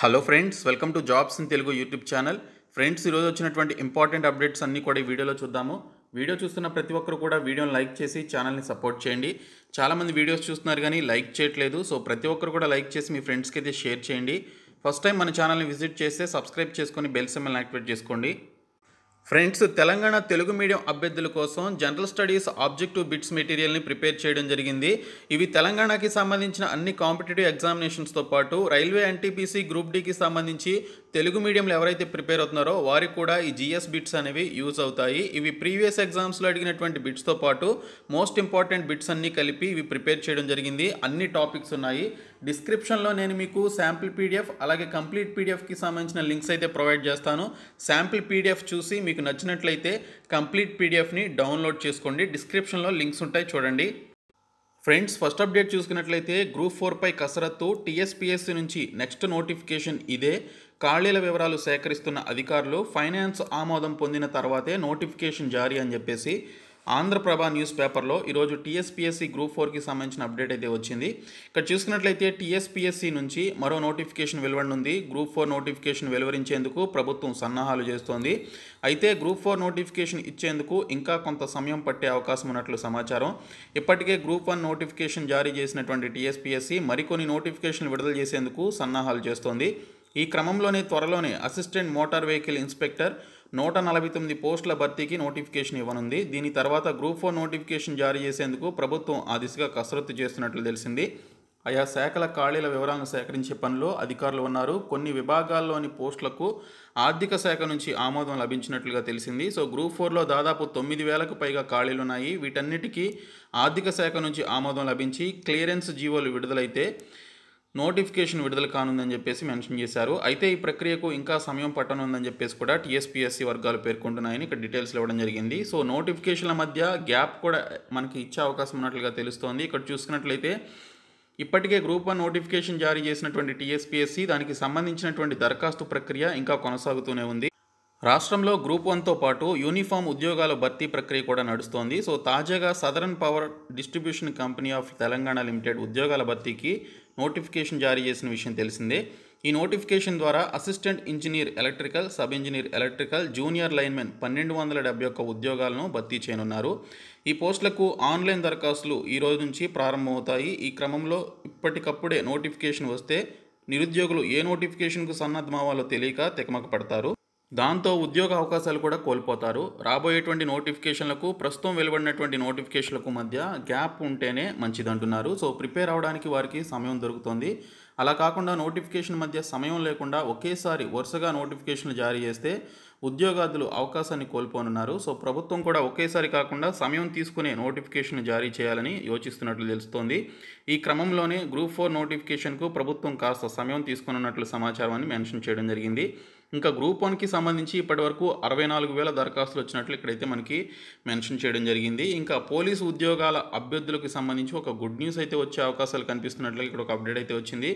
hello friends welcome to jobs in Telugu YouTube channel friends ఈరోజు వచ్చినటువంటి important updates అన్నీ కూడా ఈ వీడియోలో చూద్దాము వీడియో చూస్తున్న ప్రతి ఒక్కరు కూడా వీడియోని లైక్ చేసి ఛానల్ని సపోర్ట్ చేయండి చాలామంది వీడియోస్ చూస్తున్నారు కానీ లైక్ చేయట్లేదు సో ప్రతి ఒక్కరు కూడా లైక్ చేసి మీ ఫ్రెండ్స్కి అయితే షేర్ చేయండి ఫస్ట్ టైం మన ఛానల్ని విజిట్ చేస్తే సబ్స్క్రైబ్ చేసుకొని బెల్ సిమ్మల్ని యాక్టివేట్ చేసుకోండి ఫ్రెండ్స్ తెలంగాణ తెలుగు మీడియం అభ్యర్థుల కోసం జనరల్ స్టడీస్ ఆబ్జెక్టివ్ బిట్స్ మెటీరియల్ని ప్రిపేర్ చేయడం జరిగింది ఇవి తెలంగాణకి సంబంధించిన అన్ని కాంపిటేటివ్ ఎగ్జామినేషన్స్తో పాటు రైల్వే ఎన్టీపీసీ గ్రూప్ డీకి సంబంధించి తెలుగు మీడియంలో ఎవరైతే ప్రిపేర్ అవుతున్నారో వారికి కూడా ఈ జిఎస్ బిట్స్ అనేవి యూజ్ అవుతాయి ఇవి ప్రీవియస్ ఎగ్జామ్స్లో అడిగినటువంటి బిట్స్తో పాటు మోస్ట్ ఇంపార్టెంట్ బిట్స్ అన్నీ కలిపి ఇవి ప్రిపేర్ చేయడం జరిగింది అన్ని టాపిక్స్ ఉన్నాయి డిస్క్రిప్షన్లో నేను మీకు శాంపిల్ పీడిఎఫ్ అలాగే కంప్లీట్ పీడిఎఫ్కి సంబంధించిన లింక్స్ అయితే ప్రొవైడ్ చేస్తాను శాంపిల్ పీడిఎఫ్ చూసి మీకు నచ్చినట్లయితే కంప్లీట్ పీడిఎఫ్ని డౌన్లోడ్ చేసుకోండి డిస్క్రిప్షన్లో లింక్స్ ఉంటాయి చూడండి ఫ్రెండ్స్ ఫస్ట్ అప్డేట్ చూసుకున్నట్లయితే గ్రూప్ ఫోర్పై కసరత్తు టీఎస్పిఎస్సి నుంచి నెక్స్ట్ నోటిఫికేషన్ ఇదే ఖాళీల వివరాలు సేకరిస్తున్న అధికారులు ఫైనాన్స్ ఆమోదం పొందిన తర్వాతే నోటిఫికేషన్ జారీ అని చెప్పేసి ఆంధ్రప్రభ న్యూస్ పేపర్లో ఈరోజు టీఎస్పీఎస్సీ గ్రూప్ ఫోర్కి సంబంధించిన అప్డేట్ అయితే వచ్చింది ఇక్కడ చూసుకున్నట్లయితే టీఎస్పీఎస్సీ నుంచి మరో నోటిఫికేషన్ వెలువడి గ్రూప్ ఫోర్ నోటిఫికేషన్ వెలువరించేందుకు ప్రభుత్వం సన్నాహాలు చేస్తోంది అయితే గ్రూప్ ఫోర్ నోటిఫికేషన్ ఇచ్చేందుకు ఇంకా కొంత సమయం పట్టే అవకాశం ఉన్నట్లు సమాచారం ఇప్పటికే గ్రూప్ వన్ నోటిఫికేషన్ జారీ చేసినటువంటి టీఎస్పీఎస్సీ మరికొన్ని నోటిఫికేషన్లు విడుదల చేసేందుకు సన్నాహాలు చేస్తోంది ఈ క్రమంలోనే త్వరలోనే అసిస్టెంట్ మోటార్ వెహికల్ ఇన్స్పెక్టర్ నూట నలభై తొమ్మిది పోస్టుల భర్తీకి నోటిఫికేషన్ ఇవ్వనుంది దీని తర్వాత గ్రూప్ ఫోర్ నోటిఫికేషన్ జారీ చేసేందుకు ప్రభుత్వం ఆ దిశగా కసరత్తు చేస్తున్నట్లు తెలిసింది ఆయా శాఖల ఖాళీల వివరాలను సేకరించే పనిలో అధికారులు ఉన్నారు కొన్ని విభాగాల్లోని పోస్టులకు ఆర్థిక శాఖ నుంచి ఆమోదం లభించినట్లుగా తెలిసింది సో గ్రూప్ ఫోర్లో దాదాపు తొమ్మిది వేలకు పైగా ఖాళీలు ఉన్నాయి వీటన్నిటికీ ఆర్థిక శాఖ నుంచి ఆమోదం లభించి క్లియరెన్స్ జీవోలు విడుదలైతే నోటిఫికేషన్ విడుదల కానుందని చెప్పేసి మెన్షన్ చేశారు అయితే ఈ ప్రక్రియకు ఇంకా సమయం పట్టనుందని చెప్పేసి కూడా టీఎస్పీఎస్సీ వర్గాలు పేర్కొంటున్నాయని ఇక్కడ డీటెయిల్స్ ఇవ్వడం జరిగింది సో నోటిఫికేషన్ల మధ్య గ్యాప్ కూడా మనకి ఇచ్చే అవకాశం ఉన్నట్లుగా తెలుస్తోంది ఇక్కడ చూసుకున్నట్లయితే ఇప్పటికే గ్రూప్ వన్ నోటిఫికేషన్ జారీ చేసినటువంటి టీఎస్పీఎస్సీ దానికి సంబంధించినటువంటి దరఖాస్తు ప్రక్రియ ఇంకా కొనసాగుతూనే ఉంది రాష్ట్రంలో గ్రూప్ వన్తో పాటు యూనిఫామ్ ఉద్యోగాల భర్తీ ప్రక్రియ కూడా నడుస్తోంది సో తాజాగా southern power distribution company of Telangana limited ఉద్యోగాల భర్తీకి నోటిఫికేషన్ జారీ చేసిన విషయం తెలిసిందే ఈ నోటిఫికేషన్ ద్వారా assistant engineer electrical sub engineer electrical junior linemen పన్నెండు వందల డెబ్బై ఒక్క ఉద్యోగాలను భర్తీ చేయనున్నారు ఈ పోస్టులకు ఆన్లైన్ దరఖాస్తులు ఈ రోజు నుంచి ప్రారంభమవుతాయి ఈ క్రమంలో ఇప్పటికప్పుడే నోటిఫికేషన్ వస్తే నిరుద్యోగులు ఏ నోటిఫికేషన్కు సన్నద్ధమవ్వాలో తెలియక తెకమక పడతారు దాంతో ఉద్యోగ అవకాశాలు కూడా కోల్పోతారు రాబోయేటువంటి నోటిఫికేషన్లకు ప్రస్తుతం వెలువడినటువంటి నోటిఫికేషన్లకు మధ్య గ్యాప్ ఉంటేనే మంచిది అంటున్నారు సో ప్రిపేర్ అవడానికి వారికి సమయం దొరుకుతుంది అలా కాకుండా నోటిఫికేషన్ మధ్య సమయం లేకుండా ఒకేసారి వరుసగా నోటిఫికేషన్లు జారీ చేస్తే ఉద్యోగార్థులు అవకాశాన్ని కోల్పోనున్నారు సో ప్రభుత్వం కూడా ఒకేసారి కాకుండా సమయం తీసుకునే నోటిఫికేషన్ జారీ చేయాలని యోచిస్తున్నట్లు తెలుస్తోంది ఈ క్రమంలోనే గ్రూప్ ఫోర్ నోటిఫికేషన్కు ప్రభుత్వం కాస్త సమయం తీసుకున్నట్లు సమాచారం అని మెన్షన్ చేయడం జరిగింది ఇంకా గ్రూప్ వన్కి సంబంధించి ఇప్పటివరకు అరవై నాలుగు వేల దరఖాస్తులు వచ్చినట్లు ఇక్కడైతే మనకి మెన్షన్ చేయడం జరిగింది ఇంకా పోలీసు ఉద్యోగాల అభ్యర్థులకు సంబంధించి ఒక గుడ్ న్యూస్ అయితే వచ్చే అవకాశాలు కనిపిస్తున్నట్లు ఇక్కడ ఒక అప్డేట్ అయితే వచ్చింది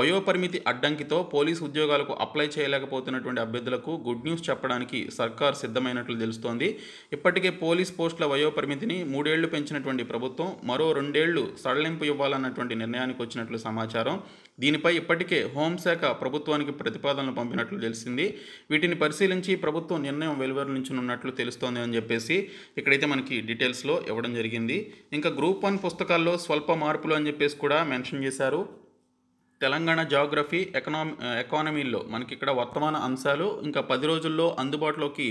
వయోపరిమితి అడ్డంకితో పోలీసు ఉద్యోగాలకు అప్లై చేయలేకపోతున్నటువంటి అభ్యర్థులకు గుడ్ న్యూస్ చెప్పడానికి సర్కార్ సిద్ధమైనట్లు తెలుస్తోంది ఇప్పటికే పోలీస్ పోస్టుల వయోపరిమితిని మూడేళ్లు పెంచినటువంటి ప్రభుత్వం మరో రెండేళ్లు సడలింపు ఇవ్వాలన్నటువంటి నిర్ణయానికి వచ్చినట్లు సమాచారం దీనిపై ఇప్పటికే హోంశాఖ ప్రభుత్వానికి ప్రతిపాదనలు పంపినట్లు తెలిసింది వీటిని పరిశీలించి ప్రభుత్వం నిర్ణయం వెలువరించనున్నట్లు తెలుస్తోంది అని చెప్పేసి ఇక్కడైతే మనకి డీటెయిల్స్లో ఇవ్వడం జరిగింది ఇంకా గ్రూప్ వన్ పుస్తకాల్లో స్వల్ప మార్పులు అని చెప్పేసి కూడా మెన్షన్ చేశారు తెలంగాణ జాగ్రఫీ ఎకనామీ ఎకానమీల్లో మనకి ఇక్కడ వర్తమాన అంశాలు ఇంకా పది రోజుల్లో అందుబాటులోకి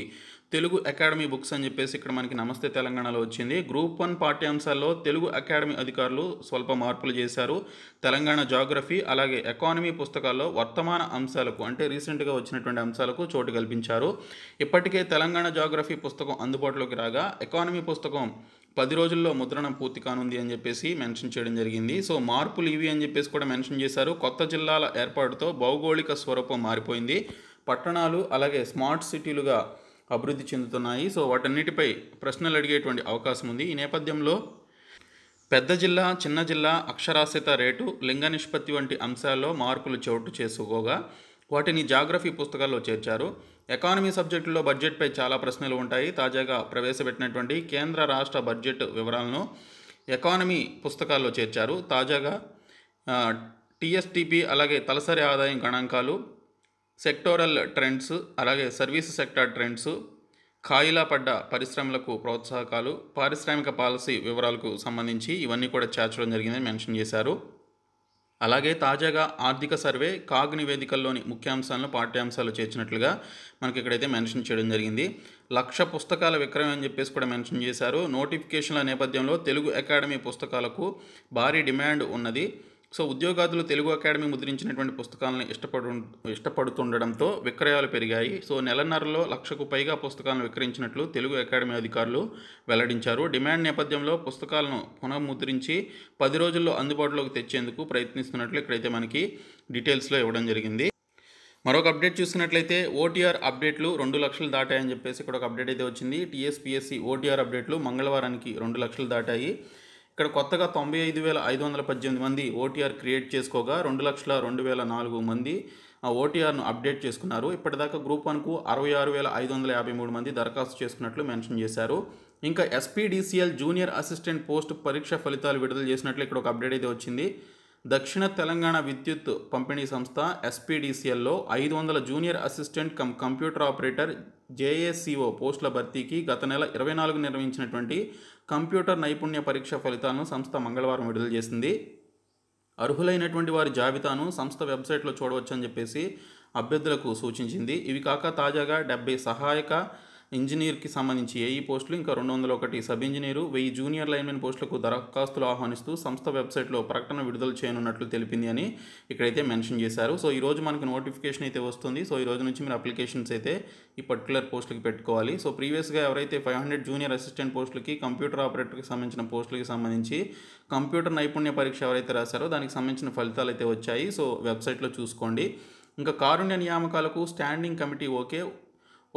తెలుగు అకాడమీ బుక్స్ అని చెప్పేసి ఇక్కడ మనకి నమస్తే తెలంగాణలో వచ్చింది గ్రూప్ వన్ పాఠ్యాంశాల్లో తెలుగు అకాడమీ అధికారులు స్వల్ప మార్పులు చేశారు తెలంగాణ జాగ్రఫీ అలాగే ఎకానమీ పుస్తకాల్లో వర్తమాన అంశాలకు అంటే రీసెంట్గా వచ్చినటువంటి అంశాలకు చోటు కల్పించారు ఇప్పటికే తెలంగాణ జాగ్రఫీ పుస్తకం అందుబాటులోకి రాగా ఎకానమీ పుస్తకం పది రోజుల్లో ముద్రణం పూర్తి కానుంది అని చెప్పేసి మెన్షన్ చేయడం జరిగింది సో మార్పులు ఇవి అని చెప్పేసి కూడా మెన్షన్ చేశారు కొత్త జిల్లాల ఏర్పాటుతో భౌగోళిక స్వరూపం మారిపోయింది పట్టణాలు అలాగే స్మార్ట్ సిటీలుగా అభివృద్ధి చెందుతున్నాయి సో వాటన్నిటిపై ప్రశ్నలు అడిగేటువంటి అవకాశం ఉంది ఈ నేపథ్యంలో పెద్ద జిల్లా చిన్న జిల్లా అక్షరాస్యత రేటు లింగ నిష్పత్తి వంటి అంశాల్లో మార్పులు చోటు చేసుకోగా వాటిని జాగ్రఫీ పుస్తకాల్లో చేర్చారు ఎకానమీ సబ్జెక్టులో బడ్జెట్పై చాలా ప్రశ్నలు ఉంటాయి తాజాగా ప్రవేశపెట్టినటువంటి కేంద్ర రాష్ట్ర బడ్జెట్ వివరాలను ఎకానమీ పుస్తకాల్లో చేర్చారు తాజాగా టీఎస్టీపీ అలాగే తలసరి ఆదాయం గణాంకాలు సెక్టోరల్ ట్రెండ్స్ అలాగే సర్వీస్ సెక్టార్ ట్రెండ్స్ ఖాయిలా పడ్డ పరిశ్రమలకు ప్రోత్సాహకాలు పారిశ్రామిక పాలసీ వివరాలకు సంబంధించి ఇవన్నీ కూడా చేర్చడం జరిగిందని మెన్షన్ చేశారు అలాగే తాజాగా ఆర్థిక సర్వే కాగ్ నివేదికల్లోని ముఖ్యాంశాలను పాఠ్యాంశాలు చేర్చినట్లుగా మనకి ఇక్కడైతే మెన్షన్ చేయడం జరిగింది లక్ష పుస్తకాల విక్రయం అని చెప్పేసి కూడా మెన్షన్ చేశారు నోటిఫికేషన్ల నేపథ్యంలో తెలుగు అకాడమీ పుస్తకాలకు భారీ డిమాండ్ ఉన్నది సో ఉద్యోగాదులు తెలుగు అకాడమీ ముద్రించినటువంటి పుస్తకాలను ఇష్టపడు ఇష్టపడుతుండడంతో విక్రయాలు పెరిగాయి సో నెలన్నరలో లక్షకు పైగా పుస్తకాలను విక్రయించినట్లు తెలుగు అకాడమీ అధికారులు వెల్లడించారు డిమాండ్ నేపథ్యంలో పుస్తకాలను పునఃముద్రించి పది రోజుల్లో అందుబాటులోకి తెచ్చేందుకు ప్రయత్నిస్తున్నట్లు ఇక్కడైతే మనకి డీటెయిల్స్లో ఇవ్వడం జరిగింది మరొక అప్డేట్ చూసినట్లయితే ఓటీఆర్ అప్డేట్లు రెండు లక్షలు దాటాయని చెప్పేసి ఇక్కడ ఒక అప్డేట్ అయితే వచ్చింది టీఎస్పీఎస్సీ ఓటీఆర్ అప్డేట్లు మంగళవారానికి రెండు లక్షలు దాటాయి ఇక్కడ కొత్తగా తొంభై ఐదు వేల ఐదు వందల పద్దెనిమిది మంది ఓటీఆర్ క్రియేట్ చేసుకోగా రెండు లక్షల రెండు వేల నాలుగు మంది ఓటీఆర్ను అప్డేట్ చేసుకున్నారు ఇప్పటిదాకా గ్రూప్ వన్కు అరవై ఆరు వేల ఐదు వందల యాభై మూడు మంది దరఖాస్తు చేసుకున్నట్లు మెన్షన్ చేశారు ఇంకా ఎస్పీడీసీఎల్ జూనియర్ అసిస్టెంట్ పోస్ట్ పరీక్ష ఫలితాలు విడుదల చేసినట్లు ఇక్కడ ఒక అప్డేట్ అయితే వచ్చింది దక్షిణ తెలంగాణ విద్యుత్ పంపిణీ సంస్థ ఎస్పీడీసీఎల్లో ఐదు వందల junior assistant cum computer operator JACO పోస్టుల భర్తీకి గత నెల ఇరవై నాలుగు నిర్వహించినటువంటి కంప్యూటర్ నైపుణ్య పరీక్ష ఫలితాలను సంస్థ మంగళవారం విడుదల చేసింది అర్హులైనటువంటి వారి జాబితాను సంస్థ వెబ్సైట్లో చూడవచ్చని చెప్పేసి అభ్యర్థులకు సూచించింది ఇవి కాక తాజాగా డెబ్బై సహాయక ఇంజనీర్కి సంబంధించి ఏఈ పోస్టులు ఇంకా రెండు వందల ఒకటి సబ్ ఇంజనీరు వెయ్యి జూనియర్ లైన్మెన్ పోస్టులకు దరఖాస్తులు ఆహ్వానిస్తూ సంస్థ వెబ్సైట్లో ప్రకటన విడుదల చేయనున్నట్లు తెలిపింది అని ఇక్కడైతే మెన్షన్ చేశారు సో ఈరోజు మనకి నోటిఫికేషన్ అయితే వస్తుంది సో ఈ రోజు నుంచి మీరు అప్లికేషన్స్ అయితే ఈ పర్టికులర్ పోస్టులకి పెట్టుకోవాలి సో ప్రీవియస్గా ఎవరైతే ఫైవ్ హండ్రెడ్ జూనియర్ అసిస్టెంట్ పోస్టులకి కంప్యూటర్ ఆపరేటర్కి సంబంధించిన పోస్టులకి సంబంధించి కంప్యూటర్ నైపుణ్య పరీక్ష ఎవరైతే రాశారో దానికి సంబంధించిన ఫలితాలు అయితే వచ్చాయి సో వెబ్సైట్లో చూసుకోండి ఇంకా కారుణ్య నియామకాలకు స్టాండింగ్ కమిటీ ఓకే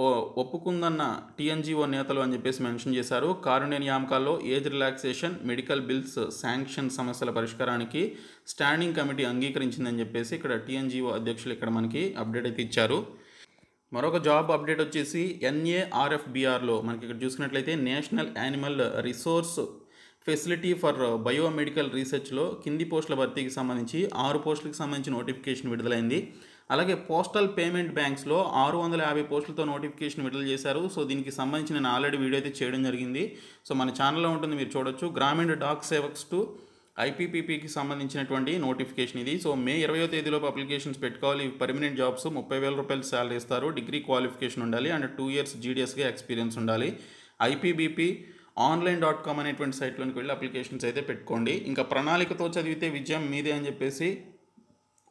ఓ ఒప్పుకుందన్న టీఎన్జీఓ నేతలు అని చెప్పేసి మెన్షన్ చేశారు కారుణ్య నియామకాల్లో age relaxation medical bills sanction సమస్యల పరిష్కారానికి స్టాండింగ్ కమిటీ అంగీకరించిందని చెప్పేసి ఇక్కడ టీఎన్జీఓ అధ్యక్షులు ఇక్కడ మనకి అప్డేట్ అయితే ఇచ్చారు మరొక జాబ్ అప్డేట్ వచ్చేసి ఎన్ఏఆర్ఎఫ్బిఆర్లో మనకి ఇక్కడ చూసుకున్నట్లయితే national animal resource facility for biomedical రీసెర్చ్లో కింది పోస్టుల భర్తీకి సంబంధించి ఆరు పోస్టులకు సంబంధించి నోటిఫికేషన్ విడుదలైంది అలాగే పోస్టల్ పేమెంట్ బ్యాంక్స్లో ఆరు వందల యాభై పోస్టులతో నోటిఫికేషన్ విడుదల చేశారు సో దీనికి సంబంధించి నేను ఆల్రెడీ వీడియో అయితే చేయడం జరిగింది సో మన ఛానల్లో ఉంటుంది మీరు చూడొచ్చు గ్రామీణ డాక్ సేవక్స్ టు ఐపీపీపీకి సంబంధించినటువంటి నోటిఫికేషన్ ఇది సో మే ఇరవయో తేదీలోపు అప్లికేషన్స్ పెట్టుకోవాలి పర్మనెంట్ జాబ్స్ ముప్పై వేల రూపాయలు శాలరీ ఇస్తారు డిగ్రీ క్వాలిఫికేషన్ ఉండాలి అండ్ టూ ఇయర్స్ జీడిఎస్గా ఎక్స్పీరియన్స్ ఉండాలి ఐపీబీపీ ఆన్లైన్ డాట్ కామ్ అనేటువంటి సైట్లోకి వెళ్ళి అప్లికేషన్స్ అయితే పెట్టుకోండి ఇంకా ప్రణాళికతో చదివితే విజయం మీదే అని చెప్పేసి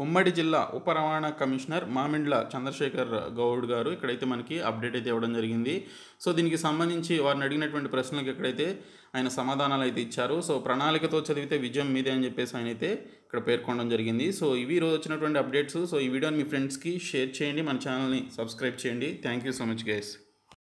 ఉమ్మడి జిల్లా ఉప రవాణా కమిషనర్ మామిండ్ల చంద్రశేఖర్ గౌడ్ గారు ఇక్కడైతే మనకి అప్డేట్ అయితే ఇవ్వడం జరిగింది సో దీనికి సంబంధించి వారిని అడిగినటువంటి ప్రశ్నలకు ఇక్కడైతే ఆయన సమాధానాలు అయితే ఇచ్చారు సో ప్రణాళికతో చదివితే విజయం మీదే అని చెప్పేసి ఆయన అయితే ఇక్కడ పేర్కొనడం జరిగింది సో ఇవి ఈరోజు వచ్చినటువంటి అప్డేట్స్ సో ఈ వీడియోని మీ ఫ్రెండ్స్కి షేర్ చేయండి మన ఛానల్ని సబ్స్క్రైబ్ చేయండి thank you so much guys